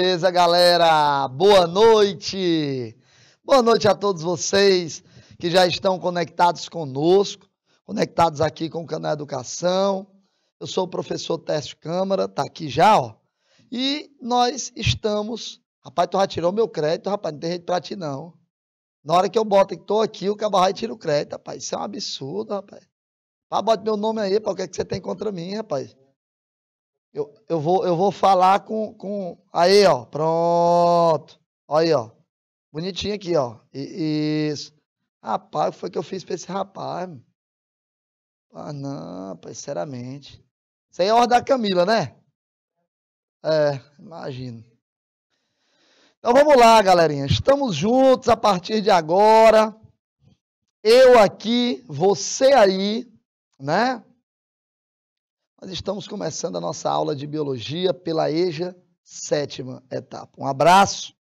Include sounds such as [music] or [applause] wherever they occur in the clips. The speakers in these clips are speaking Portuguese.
Beleza, galera? Boa noite! Boa noite a todos vocês que já estão conectados conosco, conectados aqui com o canal Educação. Eu sou o professor Tércio Câmara, tá aqui já, ó. E nós estamos. Rapaz, tu já tirou meu crédito, rapaz, não tem jeito pra ti, não. Na hora que eu boto que tô aqui, o cabarro tira o crédito, rapaz. Isso é um absurdo, rapaz. Pá, bota meu nome aí, pá, o que, é que você tem contra mim, rapaz? Eu, eu, vou, eu vou falar com, com. Aí, ó. Pronto. Aí, ó. Bonitinho aqui, ó. E, isso. Rapaz, o que foi que eu fiz pra esse rapaz? Ah, não, sinceramente. Isso aí é hora da Camila, né? É, imagino. Então vamos lá, galerinha. Estamos juntos a partir de agora. Eu aqui, você aí, né? Nós estamos começando a nossa aula de biologia pela EJA, sétima etapa. Um abraço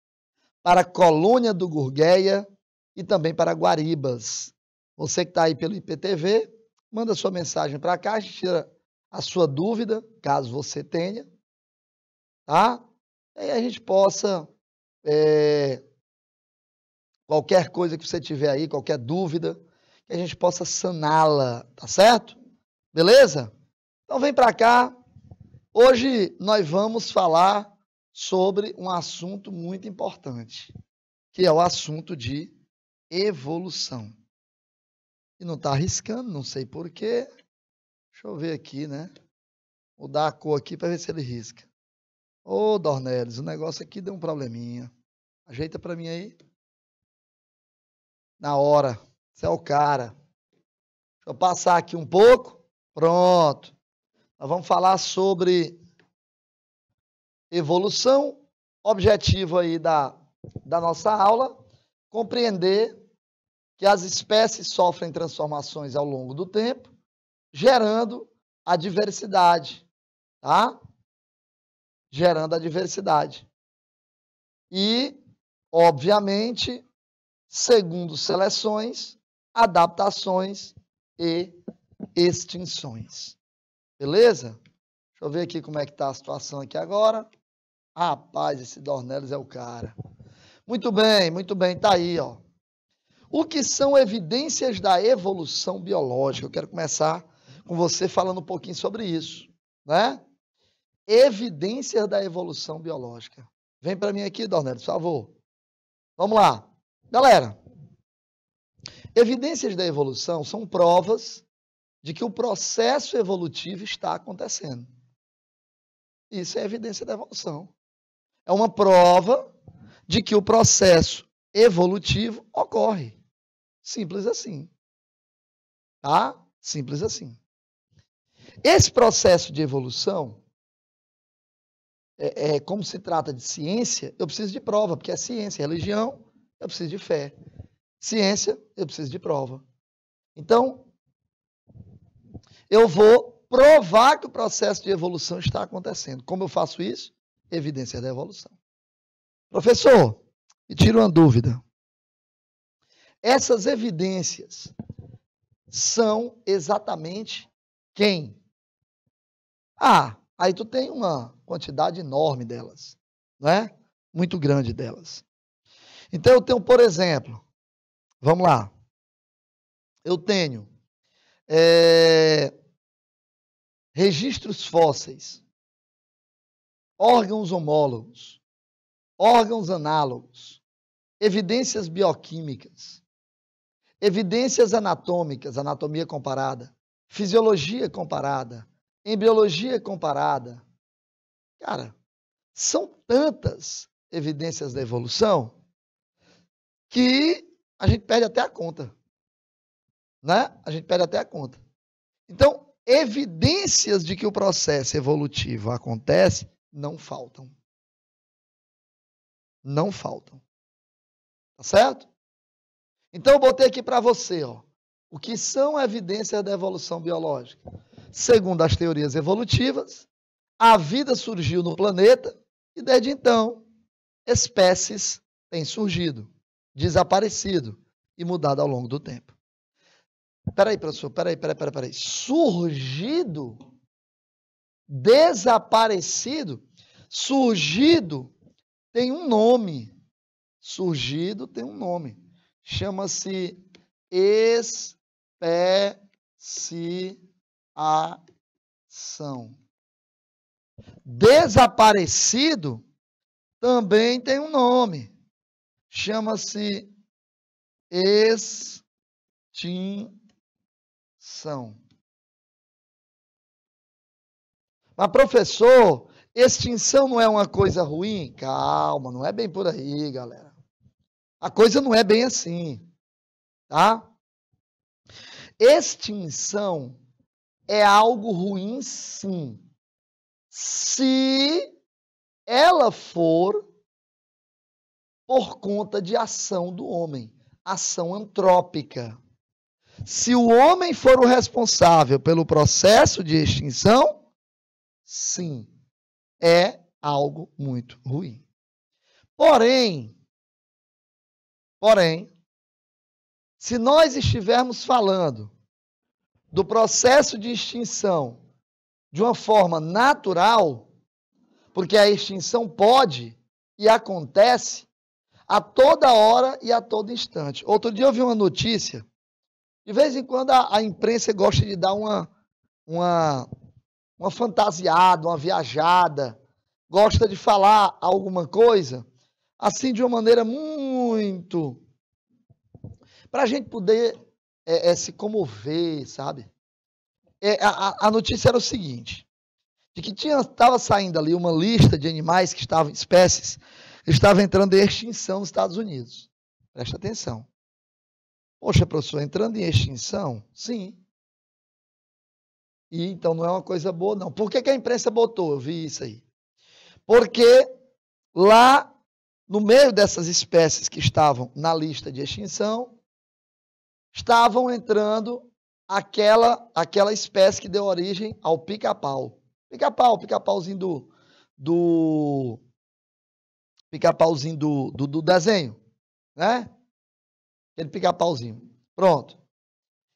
para a colônia do Gurgueia e também para Guaribas. Você que está aí pelo IPTV, manda sua mensagem para cá, a gente tira a sua dúvida, caso você tenha, tá? E aí a gente possa, é, qualquer coisa que você tiver aí, qualquer dúvida, que a gente possa saná-la, tá certo? Beleza? Então vem para cá. Hoje nós vamos falar sobre um assunto muito importante, que é o assunto de evolução. E não está arriscando, não sei porquê. Deixa eu ver aqui, né? Mudar a cor aqui para ver se ele risca. Ô, oh, Dornelles, o negócio aqui deu um probleminha. Ajeita para mim aí. Na hora. Você é o cara. Deixa eu passar aqui um pouco. Pronto. Nós vamos falar sobre evolução, objetivo aí da, da nossa aula, compreender que as espécies sofrem transformações ao longo do tempo, gerando a diversidade, tá? Gerando a diversidade. E, obviamente, segundo seleções, adaptações e extinções. Beleza? Deixa eu ver aqui como é que está a situação aqui agora. Rapaz, esse Dornelis é o cara. Muito bem, muito bem, tá aí, ó. O que são evidências da evolução biológica? Eu quero começar com você falando um pouquinho sobre isso, né? Evidências da evolução biológica. Vem para mim aqui, Dornelis, por favor. Vamos lá. Galera, evidências da evolução são provas de que o processo evolutivo está acontecendo. Isso é evidência da evolução. É uma prova de que o processo evolutivo ocorre. Simples assim. Tá? Simples assim. Esse processo de evolução, é, é, como se trata de ciência, eu preciso de prova, porque é ciência. É religião, eu preciso de fé. Ciência, eu preciso de prova. Então, eu vou provar que o processo de evolução está acontecendo. Como eu faço isso? Evidência da evolução. Professor, me tira uma dúvida. Essas evidências são exatamente quem? Ah, aí tu tem uma quantidade enorme delas, não é? Muito grande delas. Então eu tenho, por exemplo, vamos lá. Eu tenho é, registros fósseis, órgãos homólogos, órgãos análogos, evidências bioquímicas, evidências anatômicas, anatomia comparada, fisiologia comparada, embriologia comparada. Cara, são tantas evidências da evolução que a gente perde até a conta né? A gente perde até a conta. Então, evidências de que o processo evolutivo acontece não faltam. Não faltam. Tá certo? Então eu botei aqui para você, ó, o que são evidências da evolução biológica? Segundo as teorias evolutivas, a vida surgiu no planeta e desde então espécies têm surgido, desaparecido e mudado ao longo do tempo. Peraí, professor, peraí, peraí, peraí, peraí. Surgido, desaparecido, surgido tem um nome. Surgido tem um nome. Chama-se especiação. Desaparecido também tem um nome. Chama-se extinção são. Mas, professor, extinção não é uma coisa ruim? Calma, não é bem por aí, galera. A coisa não é bem assim, tá? Extinção é algo ruim, sim, se ela for por conta de ação do homem, ação antrópica se o homem for o responsável pelo processo de extinção, sim, é algo muito ruim. Porém, porém, se nós estivermos falando do processo de extinção de uma forma natural, porque a extinção pode e acontece a toda hora e a todo instante. Outro dia eu vi uma notícia de vez em quando a, a imprensa gosta de dar uma, uma, uma fantasiada, uma viajada, gosta de falar alguma coisa, assim de uma maneira muito. para a gente poder é, é, se comover, sabe? É, a, a, notícia era o seguinte: de que estava saindo ali uma lista de animais que estavam, espécies, que estavam entrando em extinção nos Estados Unidos. Presta atenção. Poxa, professor, entrando em extinção? Sim. E então não é uma coisa boa, não. Por que, que a imprensa botou? Eu vi isso aí. Porque lá, no meio dessas espécies que estavam na lista de extinção, estavam entrando aquela, aquela espécie que deu origem ao pica-pau. Pica-pau, pica-pauzinho do. do pica-pauzinho do, do, do desenho, né? Aquele é pica-pauzinho. Pronto.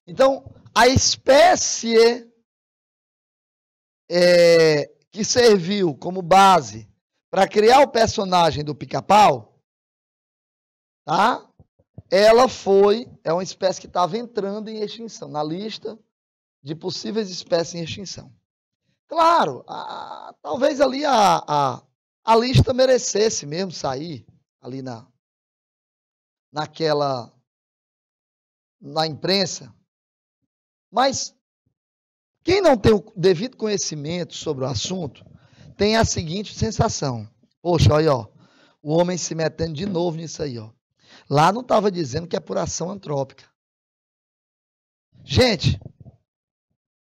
Então, a espécie é, que serviu como base para criar o personagem do pica-pau, tá? Ela foi, é uma espécie que estava entrando em extinção, na lista de possíveis espécies em extinção. Claro, a, talvez ali a, a, a lista merecesse mesmo sair ali na, naquela na imprensa. Mas quem não tem o devido conhecimento sobre o assunto tem a seguinte sensação: poxa, olha, ó, o homem se metendo de novo nisso aí, ó. Lá não estava dizendo que é por ação antrópica. Gente,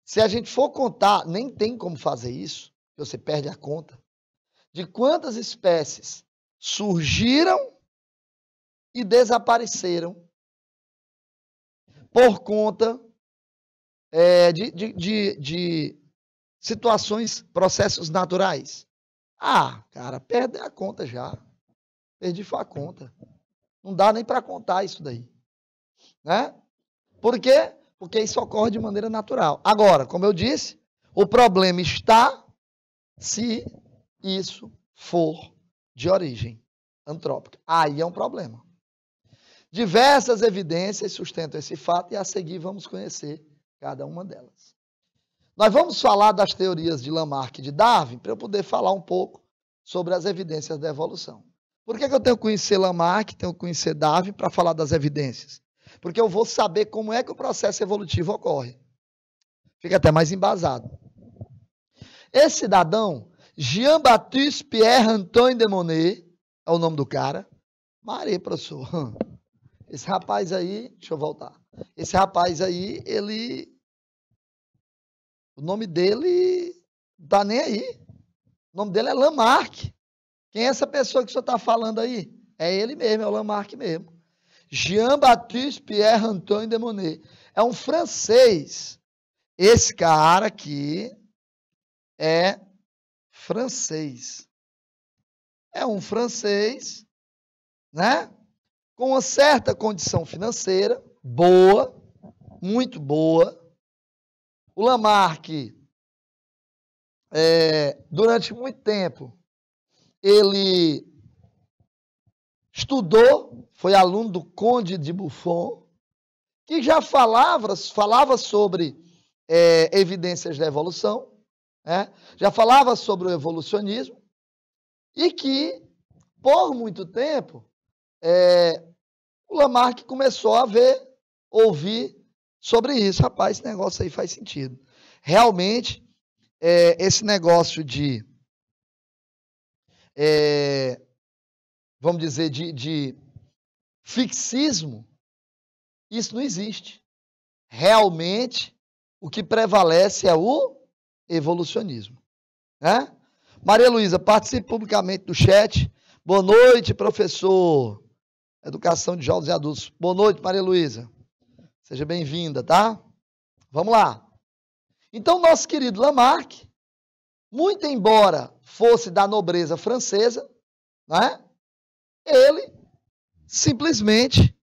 se a gente for contar, nem tem como fazer isso, você perde a conta, de quantas espécies surgiram e desapareceram por conta é, de, de, de, de situações, processos naturais. Ah, cara, perde a conta já. Perdi a conta. Não dá nem para contar isso daí. Né? Por quê? Porque isso ocorre de maneira natural. Agora, como eu disse, o problema está se isso for de origem antrópica. Aí é um problema. Diversas evidências sustentam esse fato e a seguir vamos conhecer cada uma delas. Nós vamos falar das teorias de Lamarck e de Darwin para eu poder falar um pouco sobre as evidências da evolução. Por que, que eu tenho que conhecer Lamarck, tenho que conhecer Darwin para falar das evidências? Porque eu vou saber como é que o processo evolutivo ocorre. Fica até mais embasado. Esse cidadão, Jean-Baptiste Pierre Antoine de Monet, é o nome do cara. Marei, professor. Esse rapaz aí, deixa eu voltar. Esse rapaz aí, ele. O nome dele tá nem aí. O nome dele é Lamarck. Quem é essa pessoa que o senhor está falando aí? É ele mesmo, é o Lamarck mesmo. Jean-Baptiste Pierre Antoine de Monet. É um francês. Esse cara aqui é francês. É um francês, né? com uma certa condição financeira, boa, muito boa. O Lamarck, é, durante muito tempo, ele estudou, foi aluno do Conde de Buffon, que já falava, falava sobre é, evidências da evolução, né? já falava sobre o evolucionismo, e que, por muito tempo, é, o Lamarck começou a ver, ouvir sobre isso. Rapaz, esse negócio aí faz sentido. Realmente, é, esse negócio de. É, vamos dizer, de, de fixismo, isso não existe. Realmente, o que prevalece é o evolucionismo. Né? Maria Luísa, participe publicamente do chat. Boa noite, professor. Educação de Jovens e Adultos. Boa noite, Maria Luísa. Seja bem-vinda, tá? Vamos lá. Então, nosso querido Lamarck, muito embora fosse da nobreza francesa, né? Ele simplesmente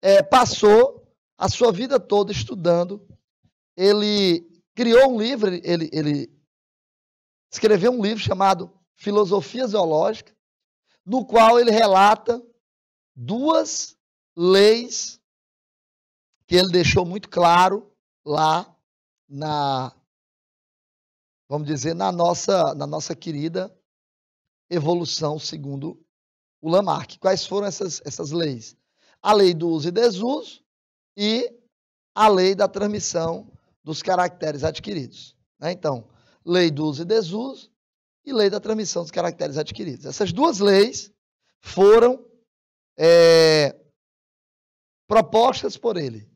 é, passou a sua vida toda estudando. Ele criou um livro, ele, ele escreveu um livro chamado Filosofia Zoológica, no qual ele relata duas leis que ele deixou muito claro lá na vamos dizer na nossa na nossa querida evolução segundo o Lamarck. Quais foram essas essas leis? A lei do uso e desuso e a lei da transmissão dos caracteres adquiridos. Né? Então, lei do uso e desuso e lei da transmissão dos caracteres adquiridos. Essas duas leis foram é, propostas por ele.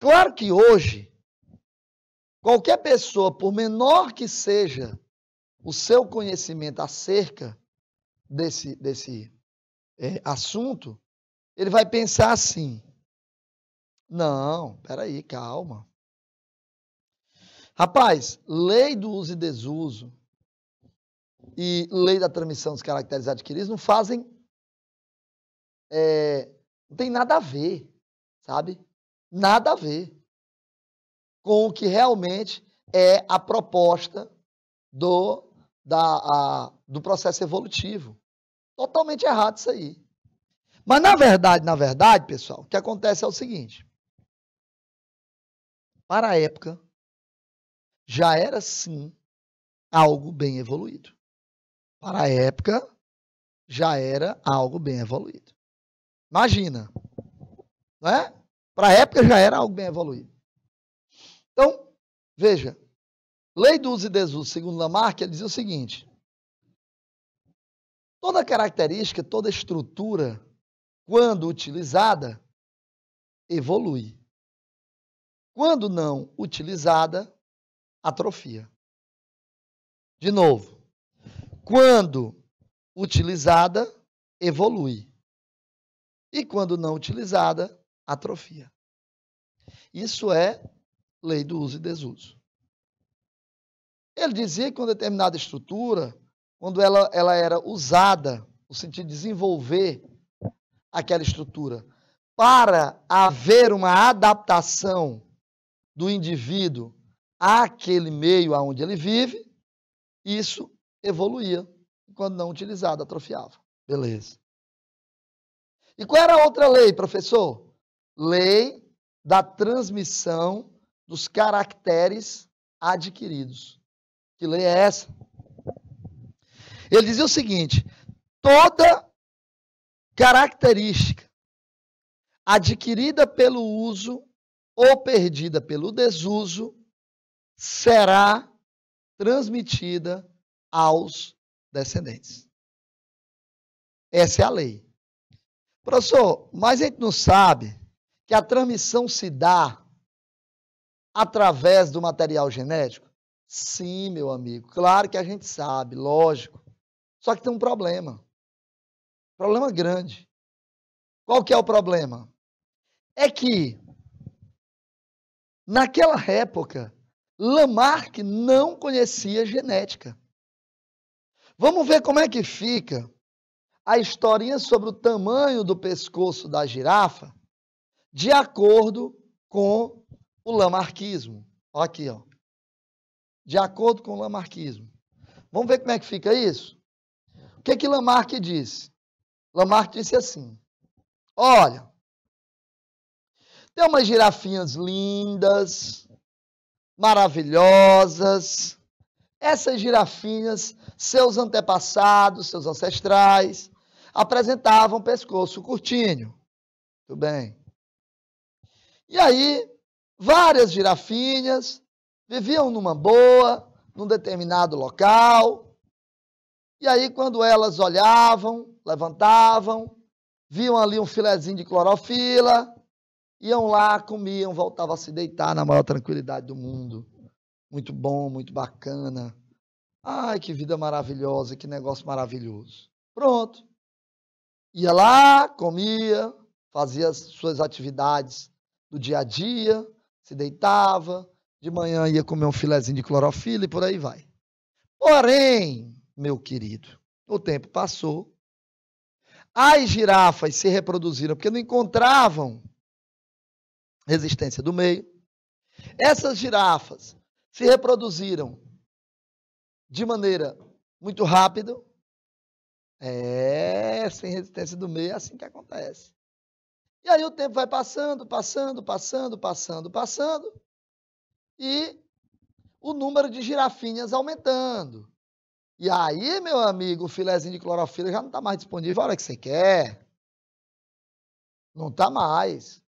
Claro que hoje, qualquer pessoa, por menor que seja o seu conhecimento acerca desse, desse é, assunto, ele vai pensar assim: não, peraí, calma. Rapaz, lei do uso e desuso e lei da transmissão dos caracteres adquiridos não fazem é, não tem nada a ver, sabe? Nada a ver com o que realmente é a proposta do, da, a, do processo evolutivo. Totalmente errado isso aí. Mas na verdade, na verdade, pessoal, o que acontece é o seguinte. Para a época, já era sim algo bem evoluído. Para a época, já era algo bem evoluído. Imagina. Né? Para a época já era algo bem evoluído. Então, veja. Lei do uso e desuso, segundo Lamarck, ele dizia o seguinte: toda característica, toda estrutura, quando utilizada, evolui. Quando não utilizada, atrofia. De novo, quando utilizada, evolui. E quando não utilizada, atrofia. Isso é lei do uso e desuso. Ele dizia que uma determinada estrutura, quando ela, ela era usada, no sentido de desenvolver aquela estrutura, para haver uma adaptação do indivíduo àquele meio aonde ele vive, isso evoluía. Quando não utilizado, atrofiava. Beleza. E qual era a outra lei, professor? Lei da transmissão dos caracteres adquiridos. Que lei é essa? Ele dizia o seguinte: toda característica adquirida pelo uso ou perdida pelo desuso será transmitida aos descendentes. Essa é a lei. Professor, mas a gente não sabe que a transmissão se dá através do material genético? Sim, meu amigo, claro que a gente sabe, lógico. Só que tem um problema. Problema grande. Qual que é o problema? É que naquela época Lamarck não conhecia genética. Vamos ver como é que fica a historinha sobre o tamanho do pescoço da girafa de acordo com o lamarquismo. Aqui, ó. De acordo com o lamarquismo. Vamos ver como é que fica isso? O que que Lamarck disse? Lamarck disse assim: Olha, tem umas girafinhas lindas, maravilhosas. Essas girafinhas, seus antepassados, seus ancestrais, apresentavam pescoço curtinho. Muito bem. E aí, várias girafinhas viviam numa boa, num determinado local. E aí, quando elas olhavam, levantavam, viam ali um filezinho de clorofila, iam lá, comiam, voltavam a se deitar na maior tranquilidade do mundo. Muito bom, muito bacana. Ai, que vida maravilhosa, que negócio maravilhoso. Pronto ia lá, comia, fazia suas atividades do dia a dia, se deitava, de manhã ia comer um filezinho de clorofila e por aí vai. Porém, meu querido, o tempo passou, as girafas se reproduziram porque não encontravam resistência do meio. Essas girafas se reproduziram de maneira muito rápida, é, sem resistência do meio é assim que acontece. E aí o tempo vai passando, passando, passando, passando, passando, e o número de girafinhas aumentando. E aí, meu amigo, o filézinho de clorofila já não está mais disponível a hora que você quer. Não está mais.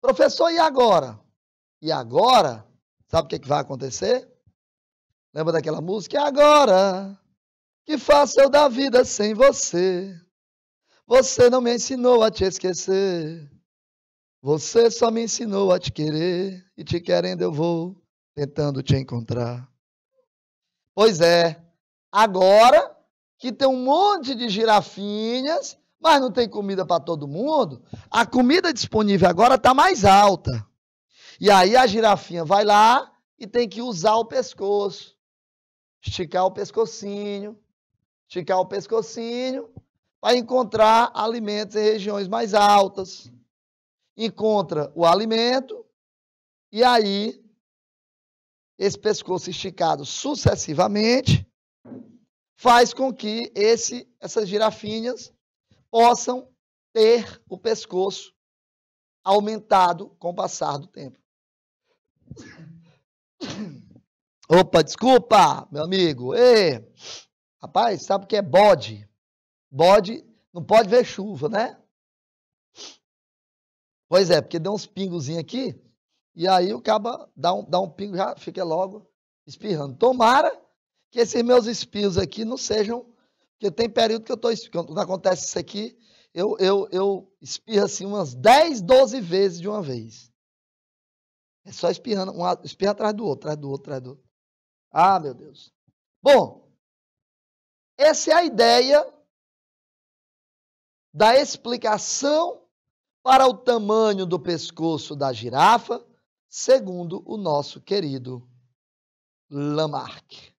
Professor, e agora? E agora? Sabe o que, é que vai acontecer? Lembra daquela música? E agora? Que faço eu da vida sem você? Você não me ensinou a te esquecer. Você só me ensinou a te querer. E te querendo eu vou tentando te encontrar. Pois é, agora que tem um monte de girafinhas, mas não tem comida para todo mundo, a comida disponível agora está mais alta. E aí a girafinha vai lá e tem que usar o pescoço, esticar o pescocinho, esticar o pescocinho para encontrar alimentos em regiões mais altas. Encontra o alimento e aí esse pescoço esticado sucessivamente faz com que esse, essas girafinhas possam ter o pescoço aumentado com o passar do tempo. Opa, desculpa, meu amigo. Ei. Rapaz, sabe o que é bode? Bode não pode ver chuva, né? Pois é, porque deu uns pingozinhos aqui, e aí o caba dá um, dá um pingo, já fica logo espirrando. Tomara que esses meus espirros aqui não sejam. Porque tem período que eu estou. Quando acontece isso aqui, eu, eu, eu espirro assim umas 10, 12 vezes de uma vez. É só espirrando, um espirra atrás do outro, atrás do outro, atrás do outro. Ah, meu Deus. Bom, essa é a ideia da explicação para o tamanho do pescoço da girafa, segundo o nosso querido Lamarck.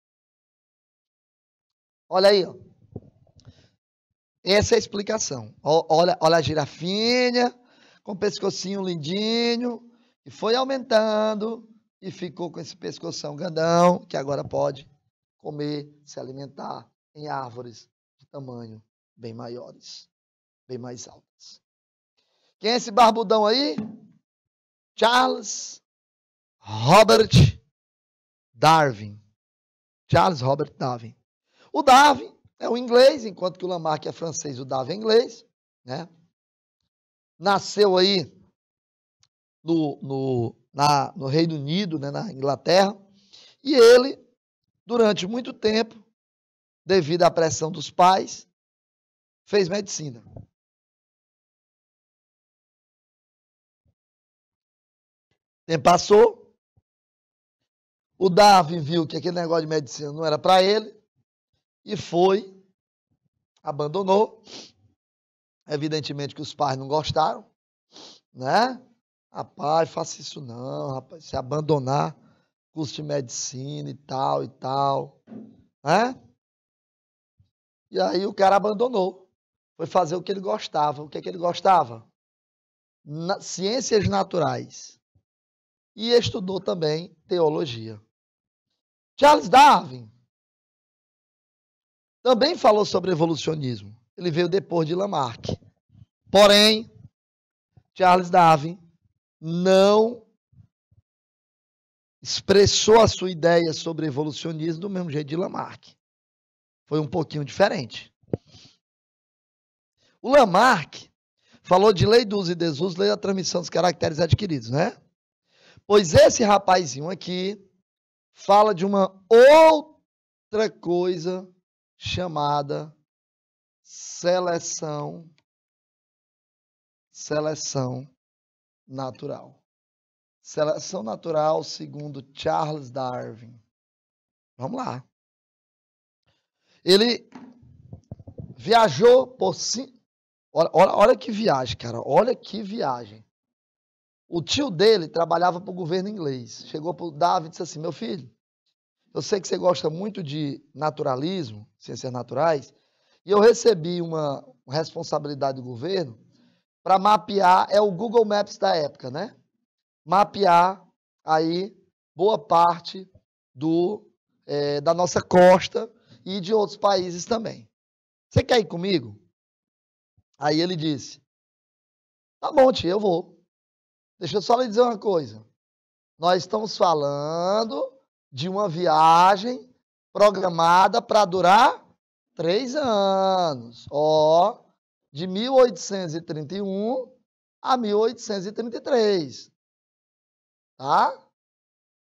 Olha aí, ó. Essa é a explicação. Olha, olha a girafinha, com o pescocinho lindinho, e foi aumentando e ficou com esse pescoção grandão, que agora pode comer, se alimentar, em árvores de tamanho bem maiores, bem mais altas. Quem é esse barbudão aí? Charles Robert Darwin. Charles Robert Darwin. O Darwin é o inglês, enquanto que o Lamarck é francês, o Darwin é inglês, né? Nasceu aí no, no, na, no Reino Unido, né, na Inglaterra, e ele, durante muito tempo, devido à pressão dos pais, fez medicina. Tempo passou. O Darwin viu que aquele negócio de medicina não era para ele e foi, abandonou. Evidentemente que os pais não gostaram, né? Rapaz, ah, faça isso não, rapaz, se abandonar curso de medicina e tal e tal, né? E aí o cara abandonou. Foi fazer o que ele gostava. O que, é que ele gostava? Na, ciências naturais. E estudou também teologia. Charles Darwin também falou sobre evolucionismo. Ele veio depois de Lamarck. Porém, Charles Darwin não expressou a sua ideia sobre evolucionismo do mesmo jeito de Lamarck foi um pouquinho diferente. O Lamarck falou de lei do uso e desuso, lei da transmissão dos caracteres adquiridos, né? Pois esse rapazinho aqui fala de uma outra coisa chamada seleção seleção natural. Seleção natural segundo Charles Darwin. Vamos lá. Ele viajou por. Olha, olha, olha que viagem, cara. Olha que viagem. O tio dele trabalhava para o governo inglês. Chegou para o Davi e disse assim: Meu filho, eu sei que você gosta muito de naturalismo, ciências naturais, e eu recebi uma responsabilidade do governo para mapear é o Google Maps da época, né? Mapear aí boa parte do é, da nossa costa e de outros países também. Você quer ir comigo? Aí ele disse: Tá bom, tio, eu vou. Deixa eu só lhe dizer uma coisa. Nós estamos falando de uma viagem programada para durar três anos. Ó, de 1831 a 1833. Tá?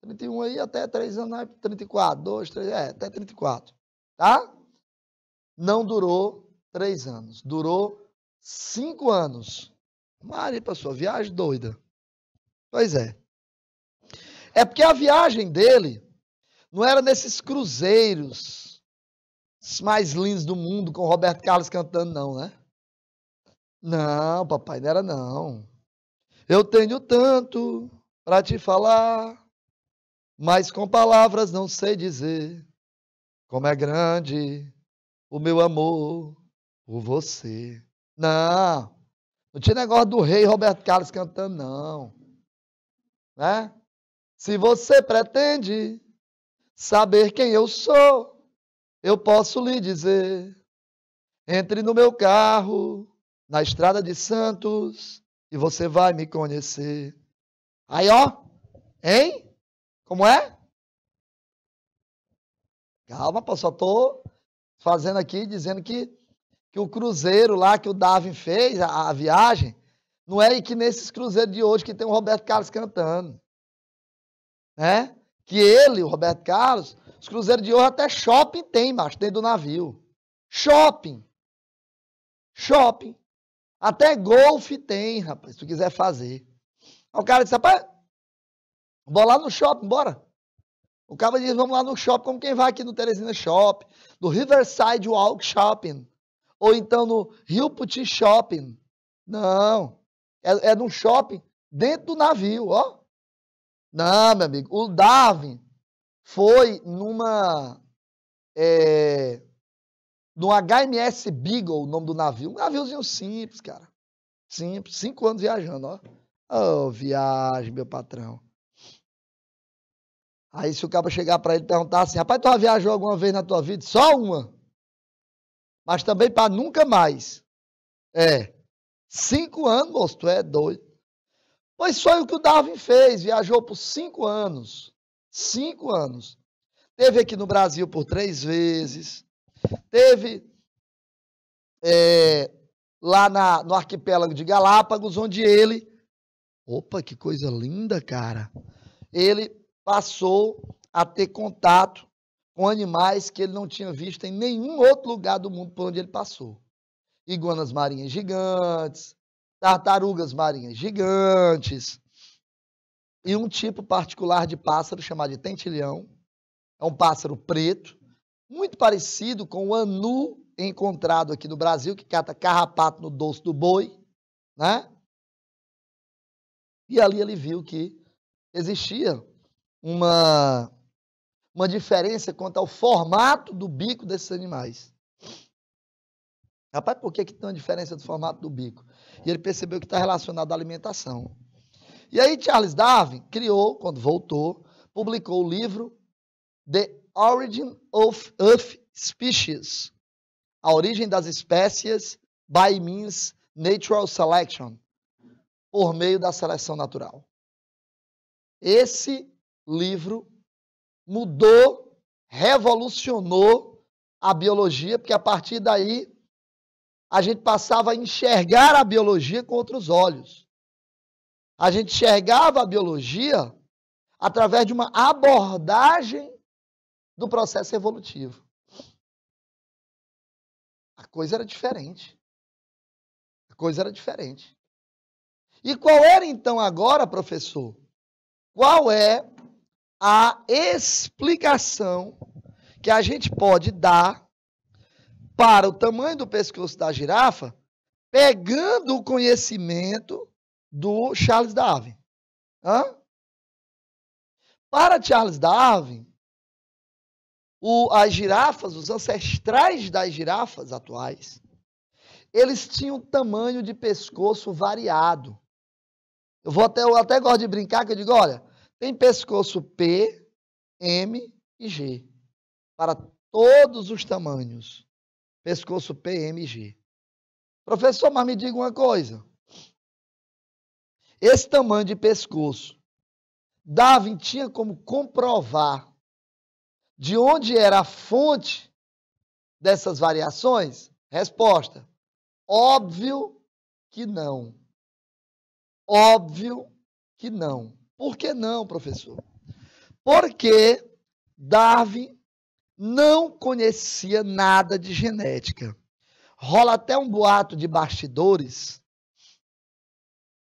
31 aí até três anos, 34, 2, 3, é, até 34. Tá? Não durou três anos, durou cinco anos. Mari passou a viagem doida. Pois é. É porque a viagem dele não era nesses cruzeiros mais lindos do mundo com Roberto Carlos cantando, não, né? Não, papai, não era não. Eu tenho tanto para te falar, mas com palavras não sei dizer. Como é grande o meu amor por você. Não, não tinha negócio do rei Roberto Carlos cantando, não. Né? Se você pretende saber quem eu sou, eu posso lhe dizer. Entre no meu carro, na estrada de Santos, e você vai me conhecer. Aí, ó, hein? Como é? Calma, pô, só tô fazendo aqui, dizendo que, que o cruzeiro lá que o Darwin fez, a, a viagem, não é que nesses cruzeiros de hoje que tem o Roberto Carlos cantando. Né? Que ele, o Roberto Carlos, os cruzeiros de hoje até shopping tem, macho, tem do navio. Shopping. Shopping. Até golfe tem, rapaz, se tu quiser fazer. o cara disse, rapaz, vou lá no shopping, bora. O cara diz, vamos lá no shopping, como quem vai aqui no Teresina Shopping, no Riverside Walk Shopping, ou então no Rio Puti Shopping. Não. É, é num shopping dentro do navio, ó. Não, meu amigo. O Darwin foi numa. É, no HMS Beagle, o nome do navio. Um naviozinho simples, cara. Simples. Cinco anos viajando, ó. Ô, oh, viagem, meu patrão. Aí se o cabo chegar para ele e perguntar assim, rapaz, tu já viajou alguma vez na tua vida? Só uma. Mas também para nunca mais. É. Cinco anos, moço, tu é doido. Pois foi o que o Darwin fez, viajou por cinco anos. Cinco anos. Teve aqui no Brasil por três vezes. Teve é, lá na, no arquipélago de Galápagos, onde ele. Opa, que coisa linda, cara! Ele passou a ter contato com animais que ele não tinha visto em nenhum outro lugar do mundo por onde ele passou. Iguanas marinhas gigantes, tartarugas marinhas gigantes, e um tipo particular de pássaro chamado de tentilhão. É um pássaro preto, muito parecido com o anu encontrado aqui no Brasil, que cata carrapato no dorso do boi, né? E ali ele viu que existia uma, uma diferença quanto ao formato do bico desses animais. Rapaz, por que, que tem uma diferença do formato do bico? E ele percebeu que está relacionado à alimentação. E aí Charles Darwin criou, quando voltou, publicou o livro The Origin of, of Species, A Origem das Espécies by Means Natural Selection, por meio da seleção natural. Esse livro mudou, revolucionou a biologia, porque a partir daí a gente passava a enxergar a biologia com outros olhos. A gente enxergava a biologia através de uma abordagem do processo evolutivo. A coisa era diferente. A coisa era diferente. E qual era então agora, professor? Qual é a explicação que a gente pode dar para o tamanho do pescoço da girafa, pegando o conhecimento do Charles Darwin. Hã? Para Charles Darwin, o, as girafas, os ancestrais das girafas atuais, eles tinham tamanho de pescoço variado. Eu vou até, eu até gosto de brincar, que eu digo, olha, tem pescoço P, M e G. Para todos os tamanhos. Pescoço P, M e G. Professor, mas me diga uma coisa. Esse tamanho de pescoço, Darwin tinha como comprovar de onde era a fonte dessas variações? Resposta: óbvio que não. Óbvio que não. Por que não, professor? Porque Darwin não conhecia nada de genética. Rola até um boato de bastidores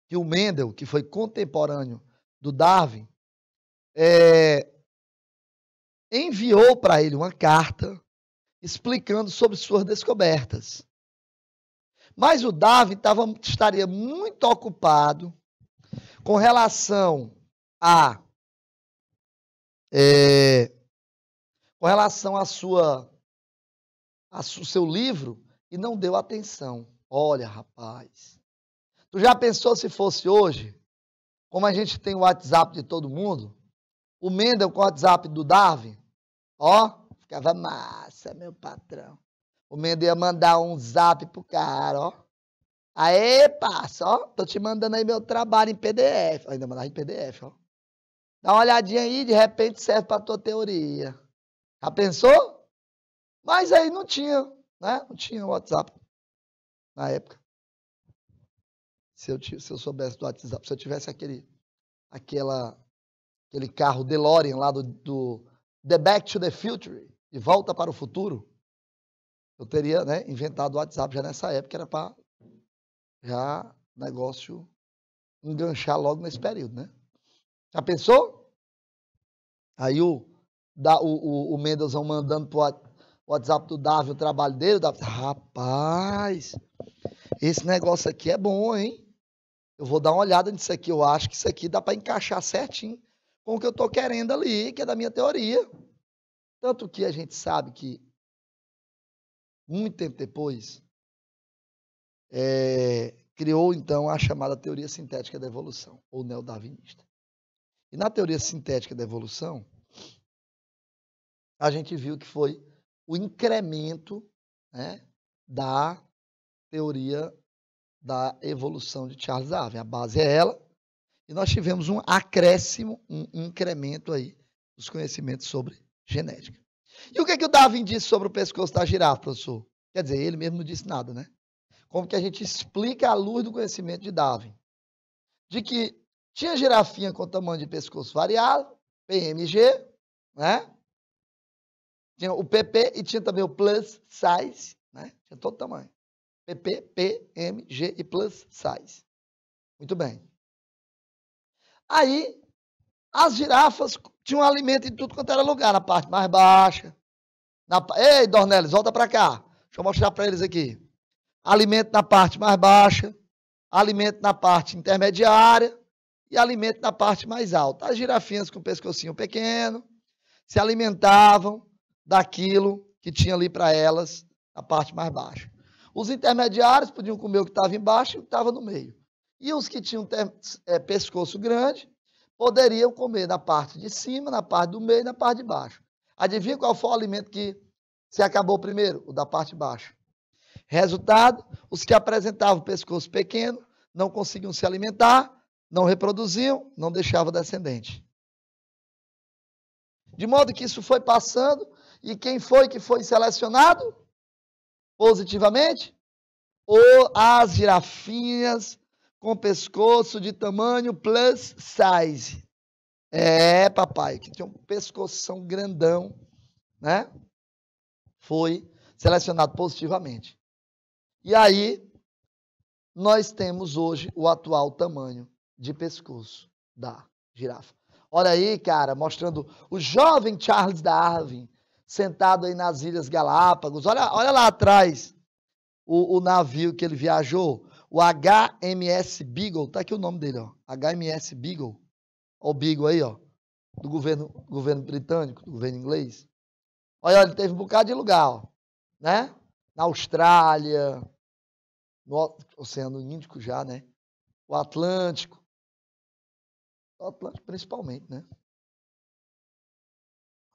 que o Mendel, que foi contemporâneo do Darwin, é, enviou para ele uma carta explicando sobre suas descobertas. Mas o Darwin tava, estaria muito ocupado com relação a ah, é, eh, com relação à sua ao seu livro e não deu atenção. Olha, rapaz. Tu já pensou se fosse hoje? Como a gente tem o WhatsApp de todo mundo, o Mendel com o WhatsApp do Darwin, ó, ficava massa, meu patrão. O Mendel ia mandar um zap pro cara, ó. Aê, passa, ó, tô te mandando aí meu trabalho em PDF. Ainda mandava em PDF, ó. Dá uma olhadinha aí, de repente serve para tua teoria. Já pensou? Mas aí não tinha, né? Não tinha WhatsApp na época. Se eu, se eu soubesse do WhatsApp, se eu tivesse aquele, aquela, aquele carro DeLorean lá do, do The Back to the Future, de Volta para o Futuro, eu teria né, inventado o WhatsApp já nessa época, era para já negócio enganchar logo nesse período, né? Já pensou? Aí o, o, o, o Mendelssohn mandando pro WhatsApp do Davi o trabalho dele, o Davi, rapaz, esse negócio aqui é bom, hein? Eu vou dar uma olhada nisso aqui, eu acho que isso aqui dá para encaixar certinho com o que eu estou querendo ali, que é da minha teoria. Tanto que a gente sabe que, muito tempo depois, é, criou então a chamada teoria sintética da evolução, ou neodarwinista. E na teoria sintética da evolução, a gente viu que foi o incremento né, da teoria da evolução de Charles Darwin. A base é ela. E nós tivemos um acréscimo, um incremento aí dos conhecimentos sobre genética. E o que, é que o Darwin disse sobre o pescoço da girafa, professor? Quer dizer, ele mesmo não disse nada, né? Como que a gente explica a luz do conhecimento de Darwin? De que tinha girafinha com tamanho de pescoço variável, PMG, né? Tinha o PP e tinha também o plus size, né? Tinha todo tamanho. PP, PMG e plus size. Muito bem. Aí, as girafas tinham alimento em tudo quanto era lugar, na parte mais baixa. Na... Ei, Dornelis, volta para cá. Deixa eu mostrar para eles aqui. Alimento na parte mais baixa, alimento na parte intermediária e alimento na parte mais alta. As girafinhas com pescocinho pequeno se alimentavam daquilo que tinha ali para elas na parte mais baixa. Os intermediários podiam comer o que estava embaixo e o que estava no meio. E os que tinham é, pescoço grande poderiam comer na parte de cima, na parte do meio e na parte de baixo. Adivinha qual foi o alimento que se acabou primeiro? O da parte de baixo. Resultado: os que apresentavam pescoço pequeno não conseguiam se alimentar, não reproduziam, não deixavam descendente. De modo que isso foi passando, e quem foi que foi selecionado? Positivamente? Ou as girafinhas com pescoço de tamanho plus size. É, papai, que tinha um pescoção grandão, né? Foi selecionado positivamente. E aí, nós temos hoje o atual tamanho de pescoço da girafa. Olha aí, cara, mostrando o jovem Charles Darwin sentado aí nas Ilhas Galápagos. Olha, olha lá atrás o, o navio que ele viajou, o HMS Beagle. Tá aqui o nome dele, ó. HMS Beagle. Olha o Beagle aí, ó. Do governo, governo britânico, do governo inglês. Olha, ele teve um bocado de lugar, ó, né? Na Austrália, no Oceano Índico já, né? O Atlântico principalmente, né?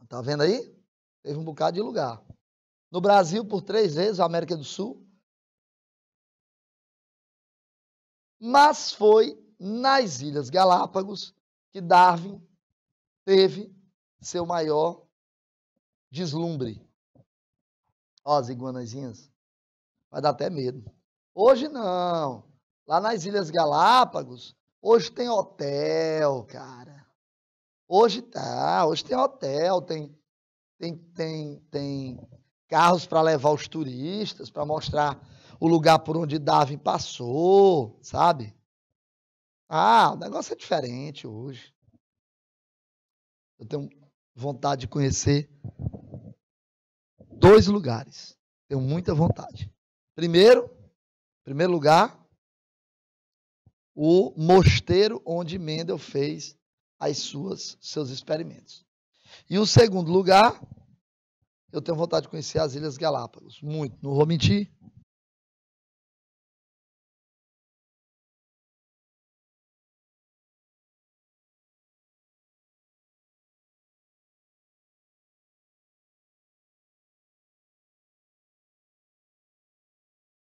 Tá vendo aí? Teve um bocado de lugar. No Brasil, por três vezes, a América do Sul. Mas foi nas Ilhas Galápagos que Darwin teve seu maior deslumbre. Ó, as iguanazinhas. Vai dar até medo. Hoje não. Lá nas Ilhas Galápagos, Hoje tem hotel, cara. Hoje tá, hoje tem hotel, tem tem tem tem carros para levar os turistas, para mostrar o lugar por onde Darwin passou, sabe? Ah, o negócio é diferente hoje. Eu tenho vontade de conhecer dois lugares. Tenho muita vontade. Primeiro, primeiro lugar, o mosteiro onde Mendel fez as suas seus experimentos. E o segundo lugar, eu tenho vontade de conhecer as Ilhas Galápagos, muito, não vou mentir.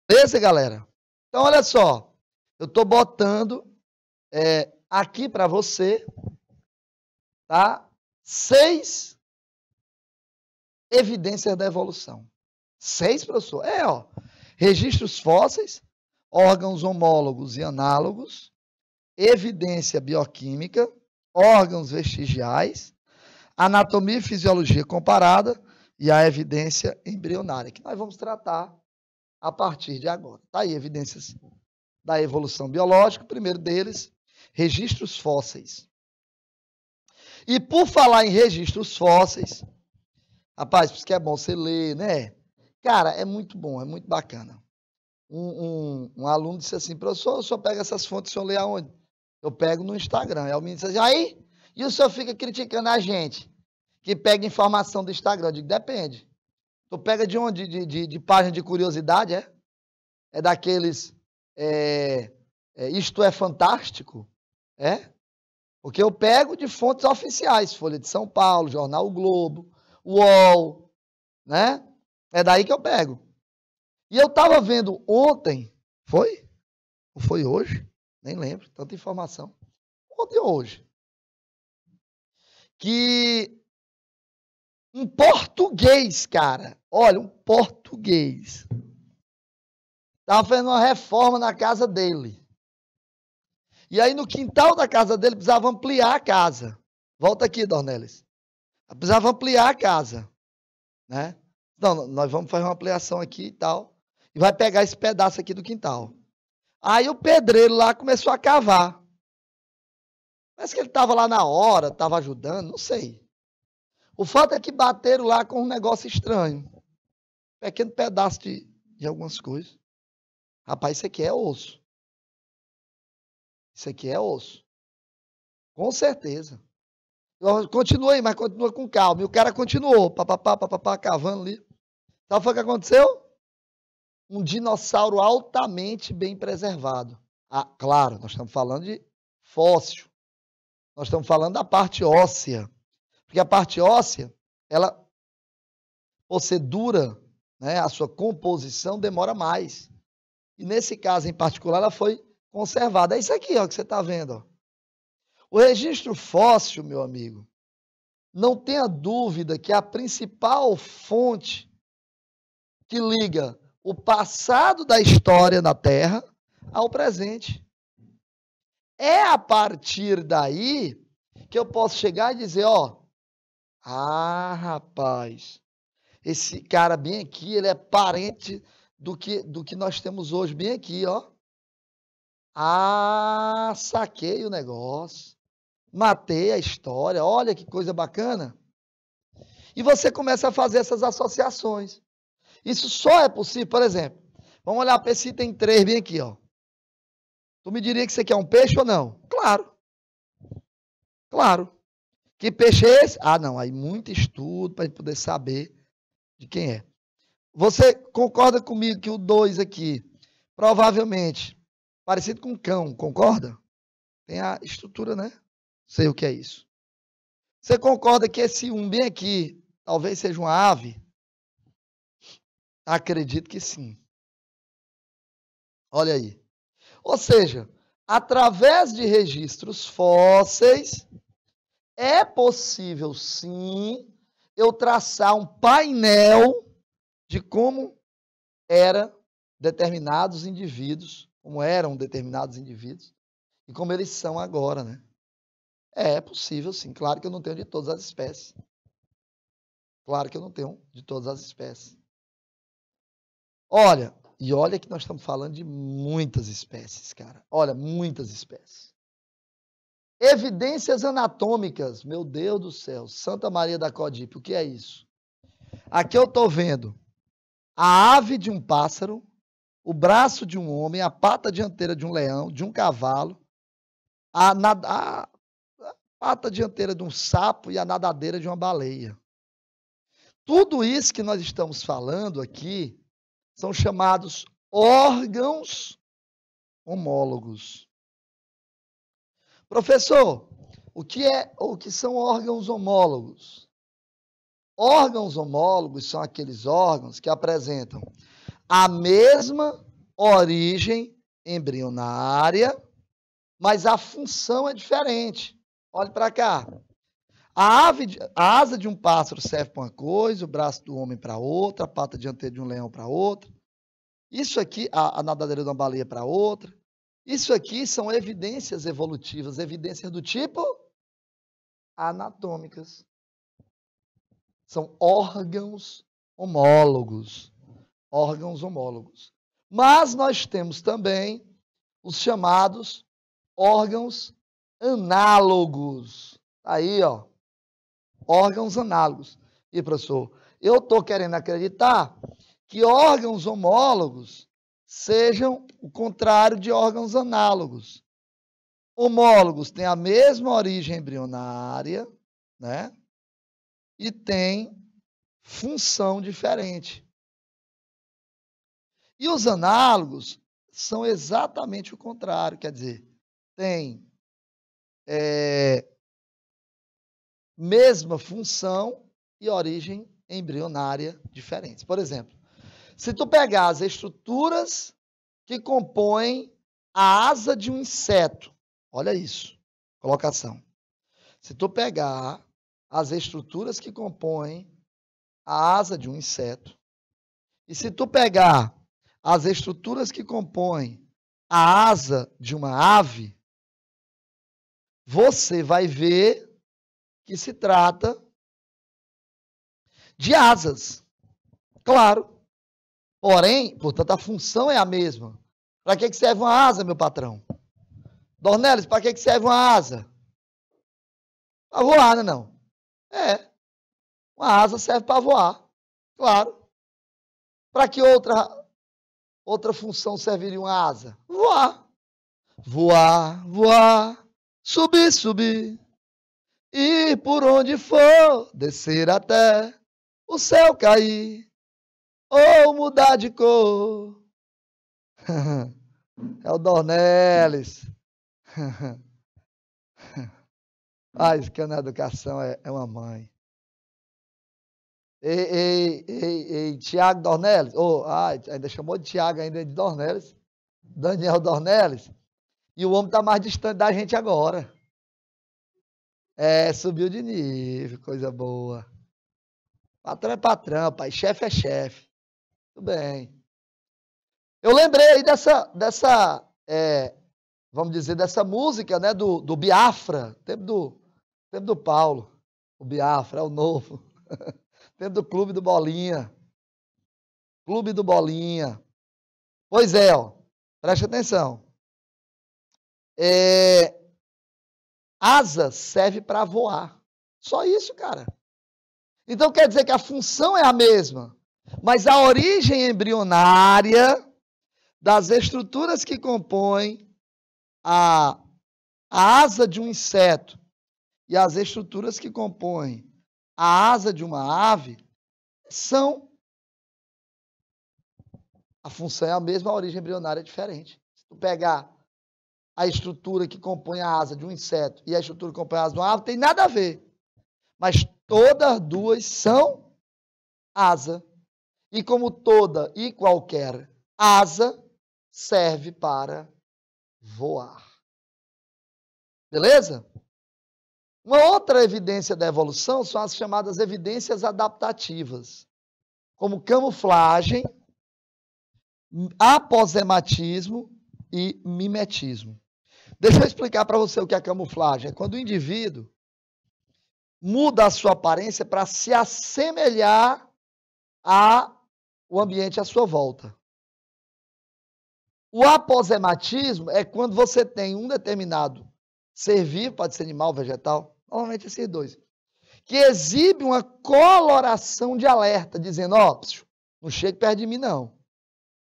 Beleza, galera? Então, olha só. Eu estou botando é, aqui para você, tá? Seis evidências da evolução. Seis, professor? É, ó. Registros fósseis, órgãos homólogos e análogos, evidência bioquímica, órgãos vestigiais, anatomia e fisiologia comparada e a evidência embrionária, que nós vamos tratar a partir de agora. Tá aí, evidências da evolução biológica, o primeiro deles, registros fósseis. E por falar em registros fósseis, rapaz, por isso que é bom você ler, né? Cara, é muito bom, é muito bacana. Um, um, um aluno disse assim, professor, o só pega essas fontes, o senhor lê aonde? Eu pego no Instagram. Aí o menino disse assim, aí, e o senhor fica criticando a gente que pega informação do Instagram? Eu digo, depende. Tu pega de onde? De, de, de página de curiosidade, é? É daqueles é, é, isto é fantástico, é? Porque eu pego de fontes oficiais, Folha de São Paulo, Jornal o Globo, UOL, né? É daí que eu pego. E eu estava vendo ontem, foi? Ou foi hoje? Nem lembro, tanta informação. Ontem ou hoje? Que um português, cara, olha, um português Estava fazendo uma reforma na casa dele. E aí, no quintal da casa dele, precisava ampliar a casa. Volta aqui, Dornelis. Precisava ampliar a casa. Né? Então, nós vamos fazer uma ampliação aqui e tal. E vai pegar esse pedaço aqui do quintal. Aí o pedreiro lá começou a cavar. Parece que ele estava lá na hora, estava ajudando, não sei. O fato é que bateram lá com um negócio estranho. Um pequeno pedaço de, de algumas coisas. Rapaz, isso aqui é osso. Isso aqui é osso. Com certeza. Continua aí, mas continua com calma. E o cara continuou, papapá, papapá, cavando ali. Sabe o que aconteceu? Um dinossauro altamente bem preservado. Ah, claro, nós estamos falando de fóssil. Nós estamos falando da parte óssea. Porque a parte óssea, ela, você dura, né, a sua composição demora mais. E nesse caso em particular, ela foi conservada. É isso aqui ó, que você está vendo. Ó. O registro fóssil, meu amigo, não tenha dúvida que é a principal fonte que liga o passado da história na Terra ao presente. É a partir daí que eu posso chegar e dizer, ó, ah, rapaz, esse cara bem aqui, ele é parente do que, do que nós temos hoje, bem aqui, ó. Ah, saquei o negócio, matei a história, olha que coisa bacana. E você começa a fazer essas associações. Isso só é possível, por exemplo, vamos olhar para esse item 3 bem aqui, ó. Tu me diria que você quer é um peixe ou não? Claro. Claro. Que peixe é esse? Ah, não, aí muito estudo para poder saber de quem é. Você concorda comigo que o 2 aqui, provavelmente, parecido com um cão, concorda? Tem a estrutura, né? Sei o que é isso. Você concorda que esse 1 um bem aqui, talvez seja uma ave? Acredito que sim. Olha aí. Ou seja, através de registros fósseis, é possível sim eu traçar um painel de como eram determinados indivíduos, como eram determinados indivíduos e como eles são agora, né? É possível, sim. Claro que eu não tenho de todas as espécies. Claro que eu não tenho de todas as espécies. Olha, e olha que nós estamos falando de muitas espécies, cara. Olha, muitas espécies. Evidências anatômicas, meu Deus do céu, Santa Maria da Codipe, o que é isso? Aqui eu estou vendo a ave de um pássaro, o braço de um homem, a pata dianteira de um leão, de um cavalo, a, a, a pata dianteira de um sapo e a nadadeira de uma baleia. Tudo isso que nós estamos falando aqui são chamados órgãos homólogos. Professor, o que é o que são órgãos homólogos? Órgãos homólogos são aqueles órgãos que apresentam a mesma origem embrionária, mas a função é diferente. Olhe para cá. A, ave, a, asa de um pássaro serve para uma coisa, o braço do homem para outra, a pata dianteira de um leão para outra. Isso aqui, a, a nadadeira de uma baleia para outra. Isso aqui são evidências evolutivas, evidências do tipo anatômicas. São órgãos homólogos. Órgãos homólogos. Mas nós temos também os chamados órgãos análogos. Tá aí, ó. Órgãos análogos. E, professor, eu estou querendo acreditar que órgãos homólogos sejam o contrário de órgãos análogos. Homólogos têm a mesma origem embrionária, né? e tem função diferente. E os análogos são exatamente o contrário, quer dizer, tem é, mesma função e origem embrionária diferentes. Por exemplo, se tu pegar as estruturas que compõem a asa de um inseto, olha isso, colocação. Se tu pegar as estruturas que compõem a asa de um inseto. E se tu pegar as estruturas que compõem a asa de uma ave, você vai ver que se trata de asas. Claro. Porém, portanto, a função é a mesma. Para que, que serve uma asa, meu patrão? Dornelis, para que, que serve uma asa? Para voar, né, não, não. É. Uma asa serve para voar, claro. Para que outra outra função serviria uma asa? Voar. Voar, voar, subir, subir. Ir por onde for, descer até o céu cair ou mudar de cor. [laughs] é o Dornelis. [laughs] Ah, isso que é na educação é, é uma mãe. Ei, ei, ei, ei Tiago Dornelles. Oh, ah, ainda chamou de Tiago ainda de Dornelles. Daniel Dornelles. E o homem está mais distante da gente agora. É, subiu de nível, coisa boa. Patrão é patrão, pai. Chefe é chefe. Tudo bem. Eu lembrei aí dessa, dessa é, vamos dizer, dessa música, né, do, do Biafra, tempo do, Tempo do Paulo, o Biafra, é o novo. [laughs] Tempo do Clube do Bolinha. Clube do Bolinha. Pois é, ó, preste atenção. É, asa serve para voar. Só isso, cara. Então quer dizer que a função é a mesma, mas a origem embrionária das estruturas que compõem a, a asa de um inseto e as estruturas que compõem a asa de uma ave são. A função é a mesma, a origem embrionária é diferente. Se tu pegar a estrutura que compõe a asa de um inseto e a estrutura que compõe a asa de uma ave, tem nada a ver. Mas todas duas são asa. E como toda e qualquer asa serve para voar. Beleza? Uma outra evidência da evolução são as chamadas evidências adaptativas, como camuflagem, aposematismo e mimetismo. Deixa eu explicar para você o que é camuflagem. É quando o indivíduo muda a sua aparência para se assemelhar ao ambiente à sua volta. O aposematismo é quando você tem um determinado ser vivo, pode ser animal, vegetal, normalmente esses dois, que exibe uma coloração de alerta, dizendo: ó, oh, não chegue perto de mim, não.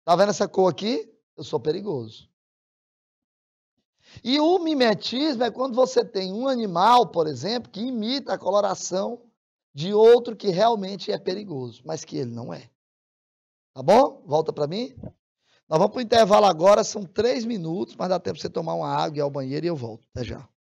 Tá vendo essa cor aqui? Eu sou perigoso. E o mimetismo é quando você tem um animal, por exemplo, que imita a coloração de outro que realmente é perigoso, mas que ele não é. Tá bom? Volta para mim. Nós vamos para o intervalo agora, são três minutos, mas dá tempo para você tomar uma água e ir ao banheiro e eu volto. Até já.